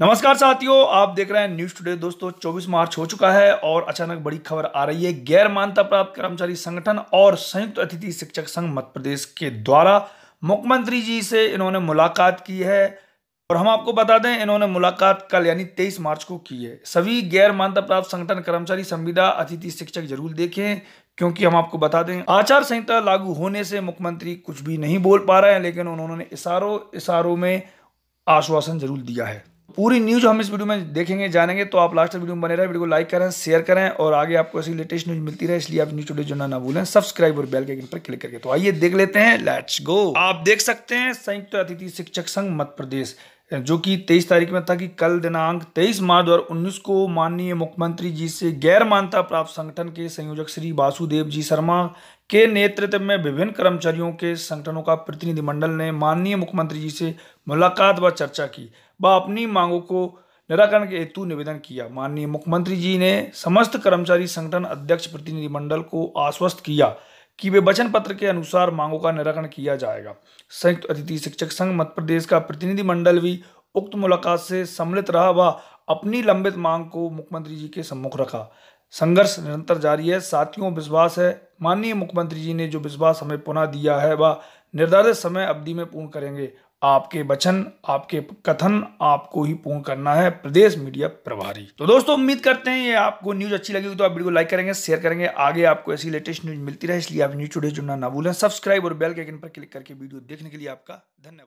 नमस्कार साथियों आप देख रहे हैं न्यूज टुडे दोस्तों 24 मार्च हो चुका है और अचानक बड़ी खबर आ रही है गैर मान्यता प्राप्त कर्मचारी संगठन और संयुक्त अतिथि शिक्षक संघ मध्य प्रदेश के द्वारा मुख्यमंत्री जी से इन्होंने मुलाकात की है और हम आपको बता दें इन्होंने मुलाकात कल यानी 23 मार्च को की है सभी गैर मान्यता प्राप्त संगठन कर्मचारी संविदा अतिथि शिक्षक जरूर देखें क्योंकि हम आपको बता दें आचार संहिता लागू होने से मुख्यमंत्री कुछ भी नहीं बोल पा रहे हैं लेकिन उन्होंने इशारों इशारों में आश्वासन जरूर दिया है पूरी न्यूज़ हम इस वीडियो में देखेंगे जानेंगे तो आप लास्ट वीडियो में बने रहे वीडियो को लाइक करें शेयर करें और आगे आपको ऐसी लेटेस्ट न्यूज़ मिलती रहे इसलिए आप न्यूज टूडे जुड़ना ना भूलें सब्सक्राइब और बेल के आइकन पर क्लिक करके तो आइए देख लेते हैं लेट्स गो आप देख सकते हैं संयुक्त अतिथि शिक्षक संघ मध्य प्रदेश जो कि 23 तारीख में था कि कल दिनांक 23 मार्च 2019 को माननीय मुख्यमंत्री जी से गैर मान्यता प्राप्त संगठन के संयोजक श्री वासुदेव जी शर्मा के नेतृत्व में विभिन्न कर्मचारियों के संगठनों का प्रतिनिधिमंडल ने माननीय मुख्यमंत्री जी से मुलाकात व चर्चा की व अपनी मांगों को निराकरण के हेतु निवेदन किया माननीय मुख्यमंत्री जी ने समस्त कर्मचारी संगठन अध्यक्ष प्रतिनिधिमंडल को आश्वस्त किया कि वे वचन पत्र के अनुसार मांगों का निराकरण किया जाएगा संयुक्त अतिथि शिक्षक संघ मध्य प्रदेश का प्रतिनिधिमंडल भी उक्त मुलाकात से सम्मिलित रहा व अपनी लंबित मांग को मुख्यमंत्री जी के सम्मुख रखा संघर्ष निरंतर जारी है साथियों विश्वास है माननीय मुख्यमंत्री जी ने जो विश्वास हमें पुनः दिया है वह निर्धारित समय अवधि में पूर्ण करेंगे आपके वचन आपके कथन आपको ही पूर्ण करना है प्रदेश मीडिया प्रभारी तो दोस्तों उम्मीद करते हैं ये आपको न्यूज अच्छी लगी तो आप वीडियो लाइक करेंगे शेयर करेंगे आगे आपको ऐसी लेटेस्ट न्यूज मिलती रहे इसलिए आप न्यूज टूडे जुड़ना ना भूलें सब्सक्राइब और बेल के आइकन पर क्लिक करके वीडियो देखने के लिए आपका धन्यवाद